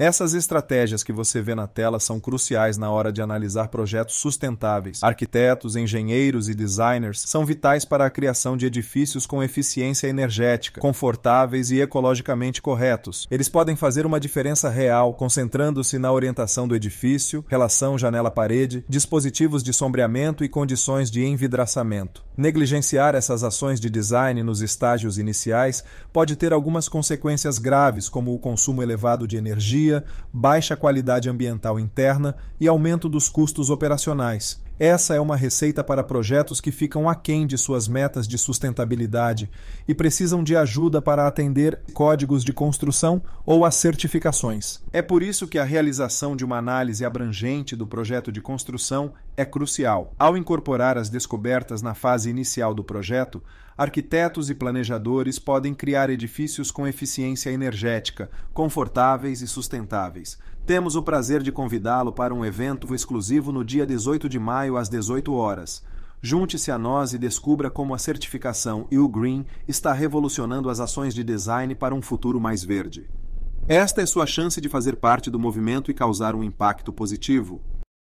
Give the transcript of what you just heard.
Essas estratégias que você vê na tela são cruciais na hora de analisar projetos sustentáveis. Arquitetos, engenheiros e designers são vitais para a criação de edifícios com eficiência energética, confortáveis e ecologicamente corretos. Eles podem fazer uma diferença real, concentrando-se na orientação do edifício, relação janela-parede, dispositivos de sombreamento e condições de envidraçamento. Negligenciar essas ações de design nos estágios iniciais pode ter algumas consequências graves, como o consumo elevado de energia, baixa qualidade ambiental interna e aumento dos custos operacionais. Essa é uma receita para projetos que ficam aquém de suas metas de sustentabilidade e precisam de ajuda para atender códigos de construção ou as certificações. É por isso que a realização de uma análise abrangente do projeto de construção é crucial. Ao incorporar as descobertas na fase inicial do projeto, arquitetos e planejadores podem criar edifícios com eficiência energética, confortáveis e sustentáveis. Temos o prazer de convidá-lo para um evento exclusivo no dia 18 de maio às 18 horas. Junte-se a nós e descubra como a certificação U Green está revolucionando as ações de design para um futuro mais verde. Esta é sua chance de fazer parte do movimento e causar um impacto positivo.